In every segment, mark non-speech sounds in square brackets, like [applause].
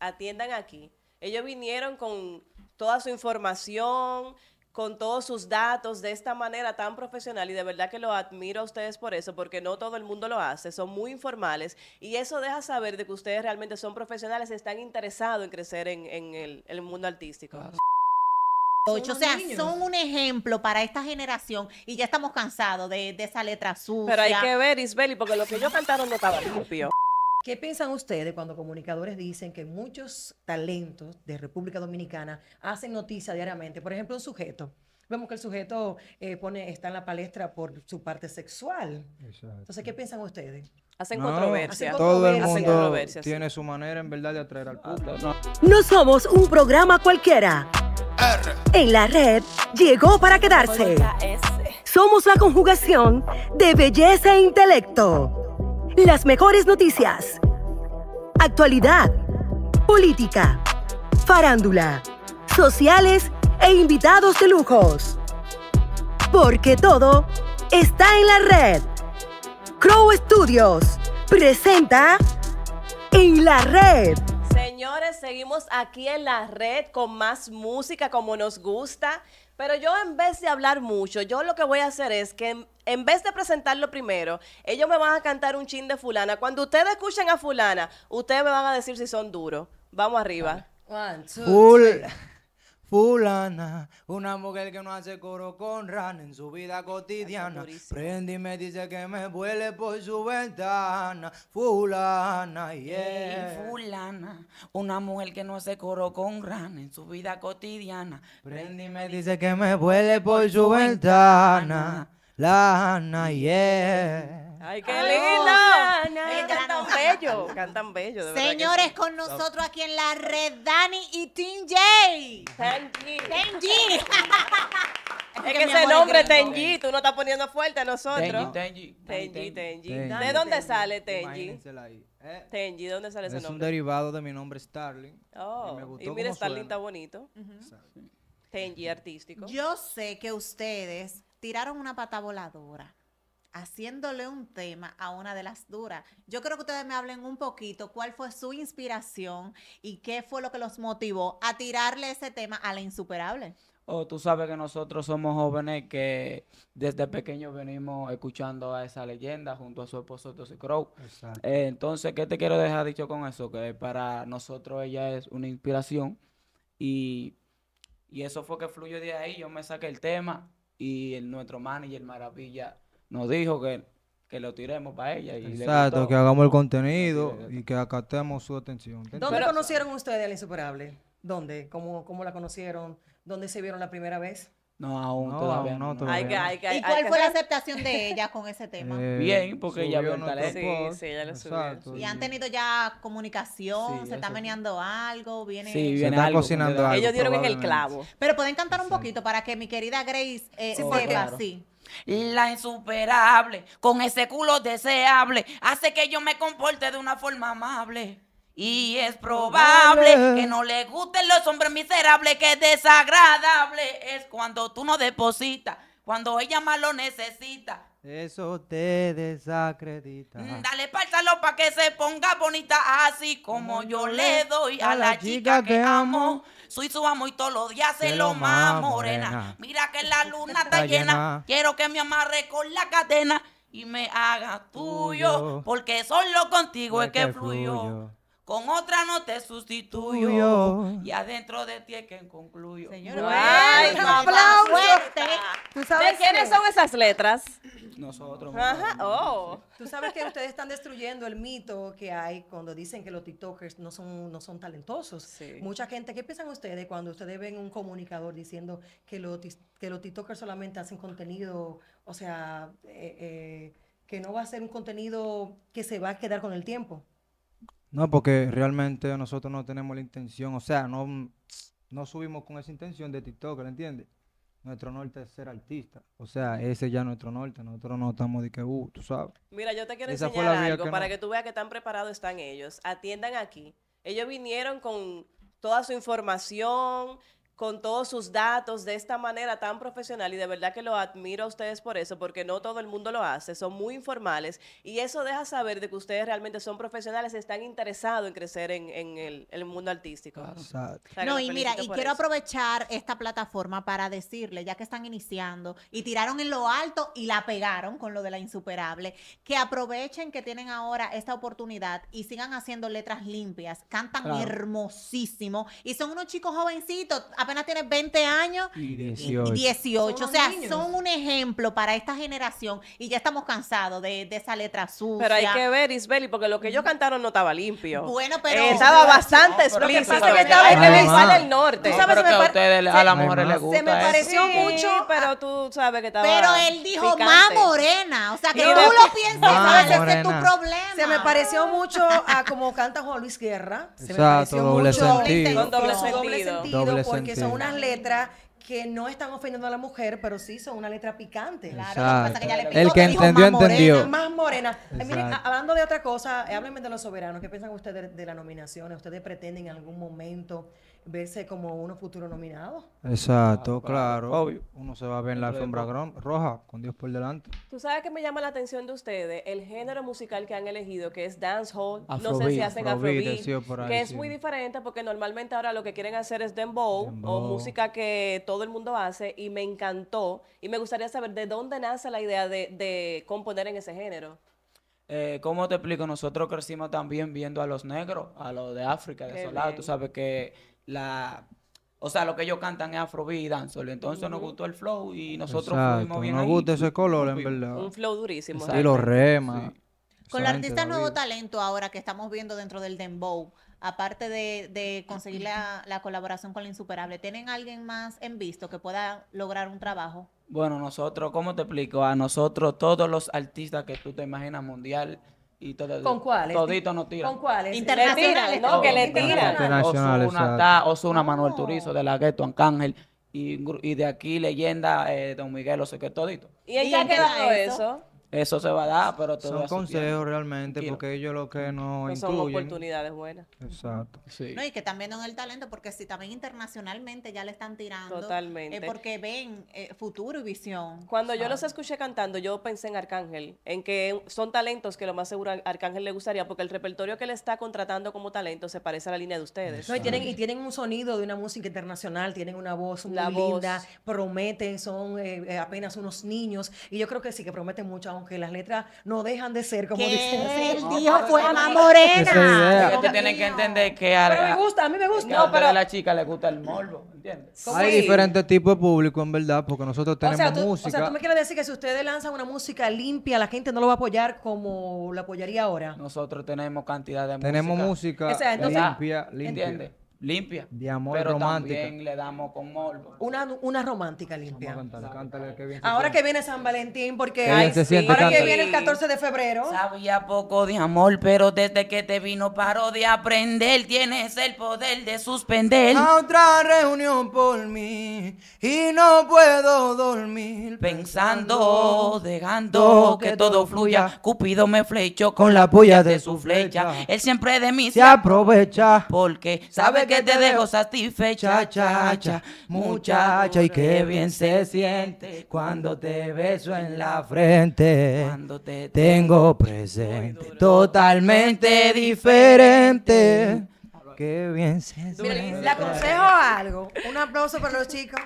atiendan aquí. Ellos vinieron con toda su información, con todos sus datos de esta manera tan profesional y de verdad que lo admiro a ustedes por eso, porque no todo el mundo lo hace, son muy informales y eso deja saber de que ustedes realmente son profesionales, y están interesados en crecer en, el, mundo artístico. o sea, son un ejemplo para esta generación y ya estamos cansados de, esa letra sucia. Pero hay que ver, Isbeli, porque lo que yo cantaron no estaba limpio. ¿Qué piensan ustedes cuando comunicadores dicen que muchos talentos de República Dominicana hacen noticia diariamente? Por ejemplo, un sujeto. Vemos que el sujeto eh, pone, está en la palestra por su parte sexual. Entonces, ¿qué piensan ustedes? Hacen controversia. todo el mundo tiene su manera, en verdad, de atraer al público. No. somos un programa cualquiera. En la red llegó para quedarse. Somos la conjugación de belleza e intelecto las mejores noticias. Actualidad. Política. Farándula. Sociales e invitados de lujos. Porque todo está en la red. Crow Studios presenta En la red. Señores, seguimos aquí en la red con más música como nos gusta. Pero yo en vez de hablar mucho, yo lo que voy a hacer es que en, vez de presentarlo primero, ellos me van a cantar un chin de fulana. Cuando ustedes escuchen a fulana, ustedes me van a decir si son duros. Vamos arriba. One, Fulana, una mujer que no hace coro con ran en su vida cotidiana. Prende y me dice que me vuele por su ventana. Fulana, yeah. fulana, una mujer que no hace coro con ran en su vida cotidiana. Prende y me dice que me vuele por, su, ventana. Lana, yeah. ¡Ay, qué lindo! cantan bello, cantan bello. De verdad Señores, con nosotros aquí en la red, Dani y Team J. Tenji. Tenji. Es que, ese nombre Tenji, tú no estás poniendo fuerte a nosotros. Tenji, Tenji. Tenji, ¿De dónde sale Tenji? Tenji, ¿de dónde sale ese nombre? Es un derivado de mi nombre Starling. Oh, y, mire, Starling está bonito. Tenji, artístico. Yo sé que ustedes tiraron una pata voladora haciéndole un tema a una de las duras. Yo creo que ustedes me hablen un poquito cuál fue su inspiración y qué fue lo que los motivó a tirarle ese tema a la insuperable. Oh, tú sabes que nosotros somos jóvenes que desde pequeños venimos escuchando a esa leyenda junto a su esposo Tosi Crow. Eh, entonces, ¿qué te quiero dejar dicho con eso? Que para nosotros ella es una inspiración y, y eso fue que fluyó de ahí. Yo me saqué el tema, y el, nuestro manager Maravilla nos dijo que, que lo tiremos para ella. Y Exacto, que hagamos el contenido y que acatemos su atención. ¿Dónde conocieron ustedes al Insuperable? ¿Dónde? ¿Cómo la conocieron? ¿Dónde se vieron la primera vez? No, aún no, todavía no. todavía. Hay que, hay que, ¿Y cuál fue la aceptación de ella con ese [laughs] tema? Eh, Bien, porque ella vio el talento. Sí, sí, ella lo subió. y han tenido ya comunicación, se está meneando algo, viene... Sí, viene está algo, cocinando algo. Ellos dieron en el clavo. Pero pueden cantar un poquito para que mi querida Grace eh, sepa, La insuperable, con ese culo deseable, hace que yo me comporte de una forma amable. Y es probable que no le gusten los hombres miserables, que desagradable es cuando tú no depositas, cuando ella más lo necesita. Eso te desacredita. Mm, dale, pálsalo para que se ponga bonita, así como yo le doy a, la, chica, que amo. Soy su amo y todos los días se lo más morena. Mira que la [laughs] luna está llena. Quiero que me amarre con la cadena y me haga tuyo, porque solo contigo es que fluyo con otra no te sustituyo. Y adentro de ti es que concluyo. Señora, aplauso! ¿Tú sabes quiénes son esas letras? Nosotros. Ajá, oh. Tú sabes que ustedes están destruyendo el mito que hay cuando dicen que los TikTokers no son, no son talentosos. Mucha gente, ¿qué piensan ustedes cuando ustedes ven un comunicador diciendo que los, que los TikTokers solamente hacen contenido, o sea, eh, eh, que no va a ser un contenido que se va a quedar con el tiempo? No, porque realmente nosotros no tenemos la intención, o sea, no, no subimos con esa intención de TikTok, ¿le entiendes? Nuestro norte es ser artista. O sea, ese ya es nuestro norte. Nosotros no estamos de que, uh, tú sabes. Mira, yo te quiero enseñar algo para que tú veas que tan preparados están ellos. Atiendan aquí. Ellos vinieron con toda su información, con todos sus datos de esta manera tan profesional y de verdad que lo admiro a ustedes por eso, porque no todo el mundo lo hace, son muy informales y eso deja saber de que ustedes realmente son profesionales están interesados en crecer en, el, mundo artístico. no, y mira, y quiero aprovechar esta plataforma para decirle, ya que están iniciando y tiraron en lo alto y la pegaron con lo de la insuperable, que aprovechen que tienen ahora esta oportunidad y sigan haciendo letras limpias, cantan hermosísimo y son unos chicos jovencitos apenas tienes 20 años y 18. O sea, son un ejemplo para esta generación y ya estamos cansados de, de esa letra sucia. Pero hay que ver, Isbeli, porque lo que ellos mm. cantaron no estaba limpio. Bueno, pero. Eh, estaba bastante no, explícito. Que, estaba en el norte. a ustedes a las les gusta. Se me pareció mucho, pero tú sabes que estaba. Pero él dijo, más morena. O sea, que tú lo pienses, ese es tu problema. Se me pareció mucho a como canta Juan Luis Guerra. Se me pareció mucho. Con doble sentido. Doble sentido son unas letras que no están ofendiendo a la mujer, pero sí son una letra picante. Claro, el que entendió, más entendió. Morena, más morena. Eh, hablando de otra cosa, háblenme de los soberanos. ¿Qué piensan ustedes de, la las nominaciones? ¿Ustedes pretenden en algún momento verse como uno futuro nominado. Exacto, ah, claro. Obvio. Uno se va a ver en la alfombra roja, con Dios por delante. Tú sabes que me llama la atención de ustedes el género musical que han elegido, que es dancehall. hall, no sé si hacen afrobeat, que es muy diferente porque normalmente ahora lo que quieren hacer es dembow, o música que todo el mundo hace y me encantó. Y me gustaría saber de dónde nace la idea de, componer en ese género. Eh, como te explico? Nosotros crecimos también viendo a los negros, a los de África, de esos lados. Tú sabes que la... O sea, lo que ellos cantan es afrobeat y Entonces nos gustó el flow y nosotros fuimos Nos gusta ese color, en verdad. Un flow durísimo. Y los remas. Con la artista nuevo talento ahora que estamos viendo dentro del dembow, aparte de, conseguir la, colaboración con la Insuperable, ¿tienen alguien más en visto que pueda lograr un trabajo? Bueno, nosotros, ¿cómo te explico? A nosotros, todos los artistas que tú te imaginas mundial y todo, ¿Con cuáles? Todito nos tiran. ¿Con cuáles? Internacionales. ¿no? Que le tiran. Internacionales. Osuna, Manuel Turizo, de la Gueto, Ancángel, Y, de aquí, leyenda, eh, Don Miguel, o sé sea, que todito. ¿Y, ¿Y ha quedado eso? Eso se va a dar, pero todo Son consejos realmente, porque ellos lo que no pues Son oportunidades buenas. Exacto. Sí. No, y que también dan el talento, porque si también internacionalmente ya le están tirando. Totalmente. porque ven eh, futuro y visión. Cuando yo los escuché cantando, yo pensé en Arcángel, en que son talentos que lo más seguro a Arcángel le gustaría, porque el repertorio que le está contratando como talento se parece a la línea de ustedes. No, y tienen, y tienen un sonido de una música internacional, tienen una voz muy vida linda, prometen, son eh, eh, apenas unos niños, y yo creo que sí que prometen mucho que las letras no dejan de ser, como dicen. Él fue más Morena. tienen que entender que a, me gusta, a mí me eh, gusta. pero a la chica le gusta el morbo, Hay diferentes tipos de público, en verdad, porque nosotros tenemos música. O sea, tú me quieres decir que si ustedes lanzan una música limpia, la gente no lo va a apoyar como la apoyaría ahora. Nosotros tenemos cantidad de música. Tenemos música, limpia, limpia limpia. De amor pero romántica. le damos con Una, romántica limpia. ahora que viene San Valentín, porque hay, ahora que viene el 14 de febrero. Sabía poco de amor, pero desde que te vino paro de aprender. Tienes el poder de suspender. otra reunión por mí y no puedo dormir. Pensando, dejando que, todo fluya. Cupido me flechó con, la puya de, su flecha. Él siempre de mí se aprovecha porque sabe que te dejo satisfecha, cha, muchacha, y qué bien se siente cuando te beso en la frente, cuando te tengo presente, totalmente diferente. Qué bien se siente. le aconsejo algo. Un aplauso para los chicos.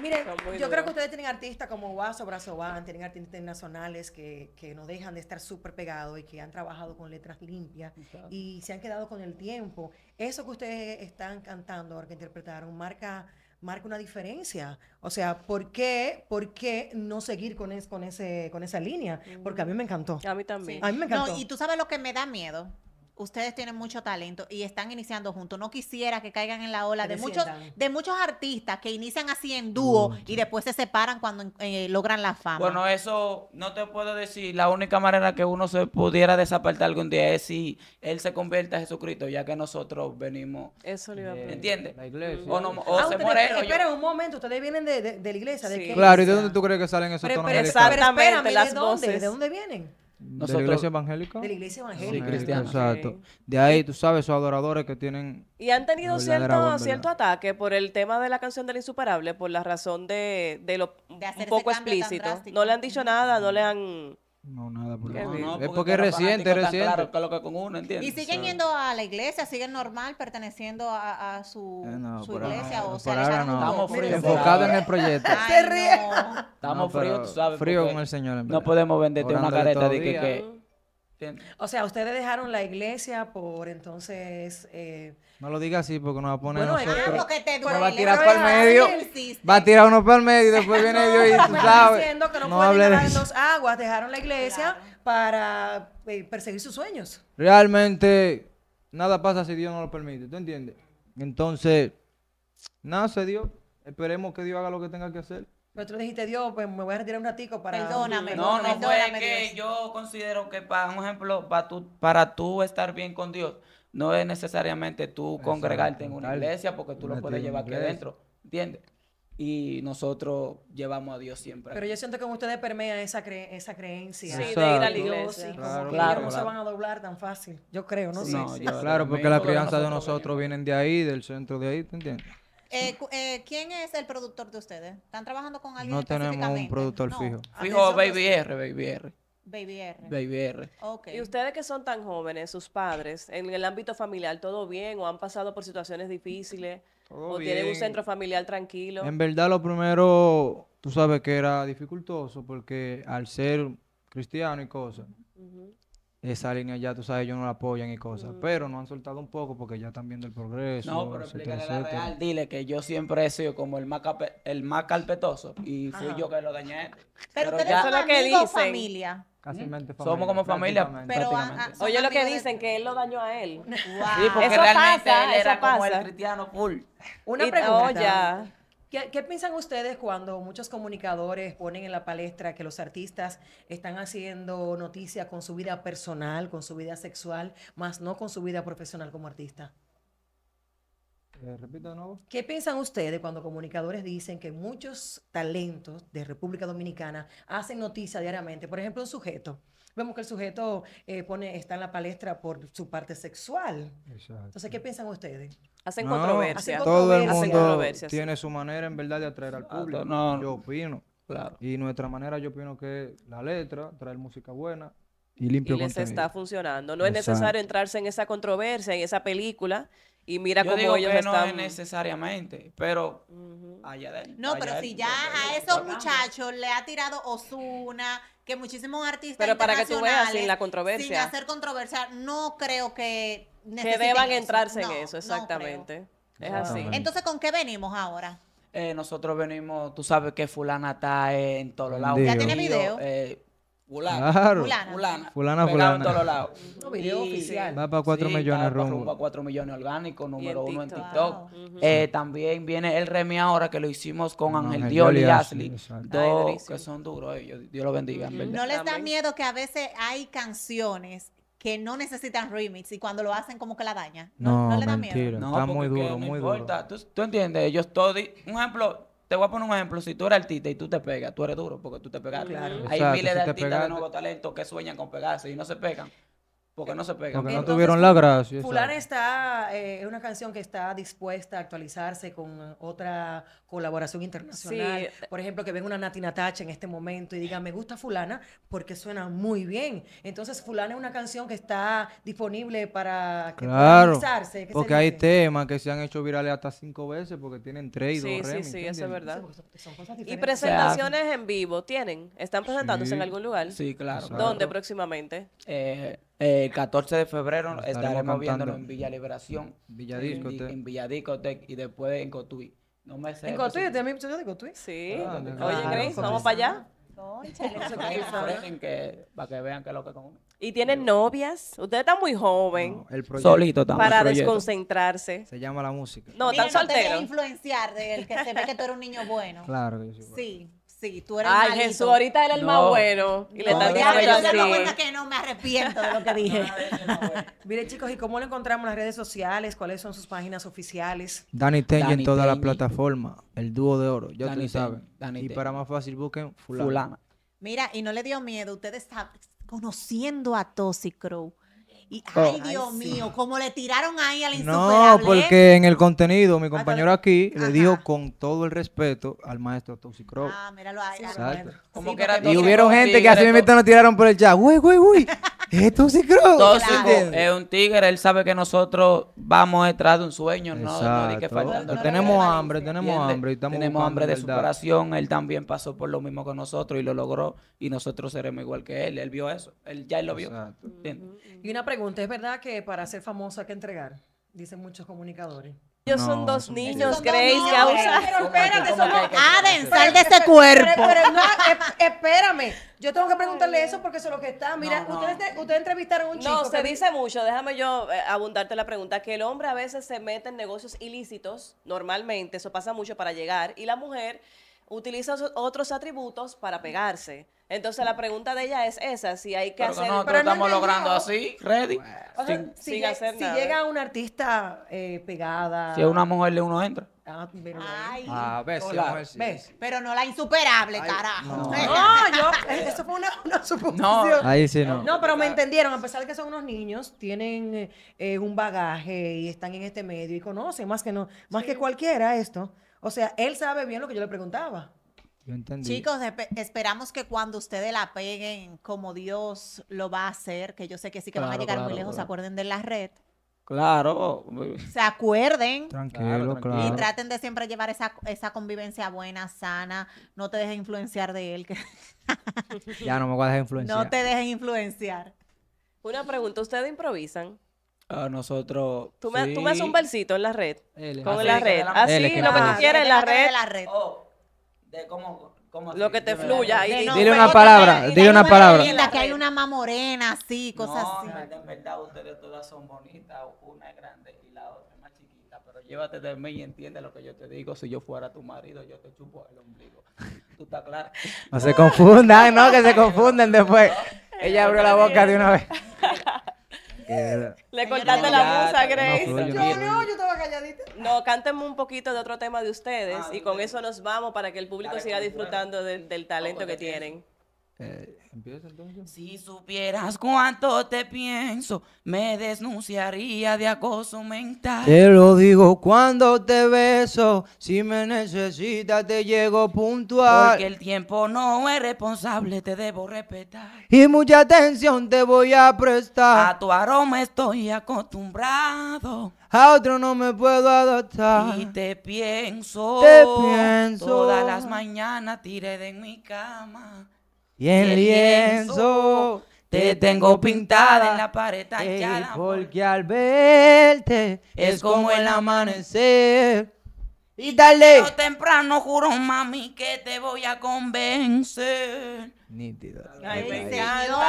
Miren, yo creo que ustedes tienen artistas como Guaso, Brazo Van, tienen artistas internacionales que, que no dejan de estar súper pegados y que han trabajado con letras limpias y se han quedado con el tiempo. Eso que ustedes están cantando ahora que interpretaron marca marca una diferencia. O sea, ¿por qué, por qué no seguir con, es, con, ese, con esa línea? Porque a mí mm. me encantó. A mí también. A mí me encantó. y tú sabes lo que me da miedo ustedes tienen mucho talento y están iniciando juntos. No quisiera que caigan en la ola de muchos, de muchos artistas que inician así en dúo y después se separan cuando eh, logran la fama. Bueno, eso no te puedo decir. La única manera que uno se pudiera desapartar algún día es si él se convierte a Jesucristo, ya que nosotros venimos. Eso le iba a eh, ¿Entiendes? La iglesia. O, ah, se Esperen un momento, ustedes vienen de, de, la iglesia. ¿de claro, ¿y de dónde tú crees que salen esos tonos? Pero, las Voces. ¿De dónde vienen? ¿De la iglesia evangélica? De la iglesia evangélica. cristiana. Exacto. De ahí, tú sabes, esos adoradores que tienen... Y han tenido cierto, cierto ataque por el tema de la canción del insuperable, por la razón de, de lo poco explícito. No le han dicho nada, no le han... No, nada por Es porque es reciente, es reciente. Claro, con uno, ¿entiendes? Y siguen yendo a la iglesia, siguen normal, perteneciendo a, a su, eh, su iglesia. o sea, Estamos Enfocados en el proyecto. Estamos fríos, tú sabes. Frío con el Señor. no podemos venderte una careta de, que o sea, ustedes dejaron la iglesia por entonces. Eh... No lo digas así porque nos va a poner. Bueno, nosotros, claro que te duele. va a tirar para el medio. Va a tirar uno para el medio y después viene Dios y tú sabes. diciendo que no, no pueden dos aguas. Dejaron la iglesia para eh, perseguir sus sueños. Realmente, nada pasa si Dios no lo permite. ¿Tú entiendes? Entonces, nada se dio. Esperemos que Dios haga lo que tenga que hacer. Pero dijiste, Dios, pues me voy a retirar un ratico para... Perdóname. No, no que yo considero que, para un ejemplo, para tú, estar bien con Dios, no es necesariamente tú congregarte en una iglesia porque tú lo puedes llevar aquí adentro, ¿entiendes? y nosotros llevamos a Dios siempre. Pero yo siento que ustedes permea esa, esa creencia sí, de ir a la iglesia. Claro, no se van a doblar tan fácil, yo creo, ¿no? no claro, porque la crianza de nosotros, vienen de ahí, del centro de ahí, entiendes? Eh, eh, ¿Quién es el productor de ustedes? ¿Están trabajando con alguien No tenemos un productor fijo. Fijo Baby R, Baby R. Baby R. Baby R. Y ustedes que son tan jóvenes, sus padres, en el ámbito familiar, ¿todo bien? ¿O han pasado por situaciones difíciles? ¿O tienen un centro familiar tranquilo? En verdad, lo primero, tú sabes que era dificultoso porque al ser cristiano y cosas, esa línea ya, tú sabes, ellos no la apoyan y cosas. Pero nos han soltado un poco porque ya están viendo el progreso. No, pero explícale la real. Dile que yo siempre he sido como el más, el más carpetoso y fui yo que lo dañé. Pero, pero ya, lo que dicen. familia. Casi familia. Somos como familia. Pero, ah, ah, Oye, lo que dicen, que él lo dañó a él. Sí, porque realmente él era como el cristiano full. Una pregunta. ¿Qué, piensan ustedes cuando muchos comunicadores ponen en la palestra que los artistas están haciendo noticia con su vida personal, con su vida sexual, más no con su vida profesional como artista? Eh, repito de nuevo. ¿Qué piensan ustedes cuando comunicadores dicen que muchos talentos de República Dominicana hacen noticia diariamente? Por ejemplo, un sujeto. Vemos que el sujeto eh, pone, está en la palestra por su parte sexual. Exacto. Entonces, ¿qué piensan ustedes? Hacen controversia. Todo el mundo tiene su manera en verdad de atraer al ah, público. yo opino. Y nuestra manera, yo opino que la letra, traer música buena, y, limpio y les está funcionando. No es necesario entrarse en esa controversia, en esa película. Y mira Yo cómo digo ellos que No es necesariamente, pero allá de No, pero si ya a esos muchachos le ha tirado Osuna, que muchísimos artistas. Pero para que tú veas sin la controversia. Sin hacer controversia, no creo que. Que deban entrarse en eso, exactamente. es así. Entonces, ¿con qué venimos ahora? Eh, nosotros venimos, tú sabes que Fulana está en todos lados. Ya tiene video. Eh, Fulana. Fulana. Fulana. Fulana, fulana. en todos lados. Un video oficial. Va para 4 millones rumbo. Va para 4 millones orgánico, número uno en TikTok. Eh, también viene el Remy ahora que lo hicimos con Ángel Diol y Ashley. Dos que son duros ellos. Dios los bendiga. No les da miedo que a veces hay canciones que no necesitan remix y cuando lo hacen como que la daña. No, no, no le da miedo. No, está muy duro, muy duro. ¿Tú, tú entiendes, ellos todos, un ejemplo, te voy a poner un ejemplo. Si tú eres artista y tú te pegas, tú eres duro porque tú te pegas Hay miles de artistas de nuevo talento que sueñan con pegarse y no se pegan. Porque no se pegan. Porque no tuvieron la gracia. Fulana está, eh, es una canción que está dispuesta a actualizarse con otra colaboración internacional. Eh, Por ejemplo, que venga una Nati Natacha en este momento y diga, me gusta Fulana porque suena muy bien. Entonces, Fulana es una canción que está disponible para claro, actualizarse. Porque hay temas que se han hecho virales hasta cinco veces porque tienen tres y Sí, sí, eso es verdad. Y presentaciones en vivo, ¿tienen? ¿Están presentándose en algún lugar? Sí, claro. ¿Dónde próximamente? Eh el eh, 14 de febrero estaremos, estaremos en Villa Liberación, Villadisco, en, en Discotec y después en Cotuí. No me sé. ¿En Cotuí? ¿Usted me de Cotuí? Sí. Oye, claro, Grace, vamos para allá. que, para que vean que es lo que con ¿Y tienen novias? Ustedes están muy joven. No, Solito Para desconcentrarse. Se llama la música. No, están solteros. No te influenciar del que se ve que tú eres un niño bueno. Claro. Que sí. sí. Sí, tú eres Ay, malito. Jesús, ahorita era el más bueno. Y le está diciendo cuenta que no me arrepiento de lo que dije. [laughs] Mire, chicos, ¿y cómo lo encontramos en las redes sociales? ¿Cuáles son sus páginas oficiales? Dani Tenji en toda la plataforma. El dúo de oro, ya tú sabes. y para más fácil busquen Fulana. Mira, y no le dio miedo. Ustedes están conociendo a Tosi Crow y, oh, ay, Dios mío, como le tiraron ahí al insuperable. No, porque en el contenido, mi compañero aquí le dijo con todo el respeto al maestro Toxicro. Ah, míralo ahí. Exacto. que era y hubieron gente que así mismo tiraron por el chat. Uy, uy, uy. [laughs] ¿Es Es un tigre. Él sabe que nosotros vamos detrás de un sueño, ¿no? tenemos hambre, tenemos hambre. Y estamos tenemos hambre de superación. Él también pasó por lo mismo que nosotros y lo logró. Y nosotros seremos igual que él. Él vio eso. Él ya lo vio. Y una pregunta. ¿Es verdad que para ser famoso hay que entregar? Dicen muchos comunicadores. Ellos son dos niños, Grace, causa. Pero espérate, son Aden, sal de este cuerpo. Pero, no, [laughs] espérame. Yo tengo que preguntarle eso porque eso es lo que está. Mira, Ustedes, entrevistaron a un chico. No, se dice mucho. Déjame yo eh, abundarte la pregunta. Que el hombre a veces se mete en negocios ilícitos, normalmente, eso pasa mucho para llegar. Y la mujer utiliza otros atributos para pegarse. Entonces la pregunta de ella es esa, si hay que hacer... nosotros pero estamos logrando así, ready, si, llega una artista eh, pegada... Si es una mujer le uno entra. Ah, ves, ves, Pero no la insuperable, carajo. No. yo... [laughs] Eh, eso fue una, suposición. No, ahí sí no. No, pero me entendieron. A pesar de que son unos niños, tienen eh, un bagaje y están en este medio y conocen más que, no, más que cualquiera esto. O sea, él sabe bien lo que yo le preguntaba. Yo entendí. Chicos, esperamos que cuando ustedes la peguen como Dios lo va a hacer, que yo sé que sí que van a llegar muy lejos, se acuerden de la red. Claro. Se acuerden. Tranquilo, claro, Y traten de siempre llevar esa, convivencia buena, sana. No te dejen influenciar de él. ya no me voy a dejar [laughs] influenciar. No te dejen influenciar. Una pregunta, ¿ustedes improvisan? A nosotros. Tú me, tú me haces un versito en la red. Con la red. Así, lo que tú quieras en la red. Oh, de cómo, como lo que te fluya. Ahí. dile una palabra, dile una, palabra. que hay una más morena, así, cosas así. No, en verdad, ustedes todas son bonitas. Una es grande y la otra es más chiquita. Pero llévate de mí y entiende lo que yo te digo. Si yo fuera tu marido, yo te chupo el ombligo. Tú estás claro No se confundan, no, que se confunden después. Ella abrió la boca de una vez. Le cortaste la musa, Grace. No, yo, no, yo estaba calladita. No, cántenme un poquito de otro tema de ustedes ah, y con eso nos vamos para que el público siga disfrutando del talento que tienen. Eh, Si supieras cuánto te pienso, me desnunciaría de acoso mental. Te lo digo cuando te beso, si me necesitas te llego puntual. Porque el tiempo no es responsable, te debo respetar. Y mucha atención te voy a prestar. A tu aroma estoy acostumbrado. A otro no me puedo adaptar. Y te pienso. Te pienso. Todas las mañanas tiré de mi cama y en el lienzo te tengo pintada en la pared tachada. Porque al verte es como el amanecer. Y dale. Yo temprano juro, mami, que te voy a convencer. Nítido. demasiado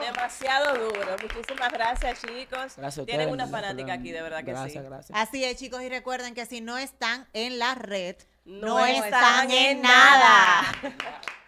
Demasiado duro. Muchísimas gracias, chicos. Gracias Tienen una fanática aquí, de verdad que sí. Gracias, Así es, chicos. Y recuerden que si no están en la red, no, están, en nada. [laughs]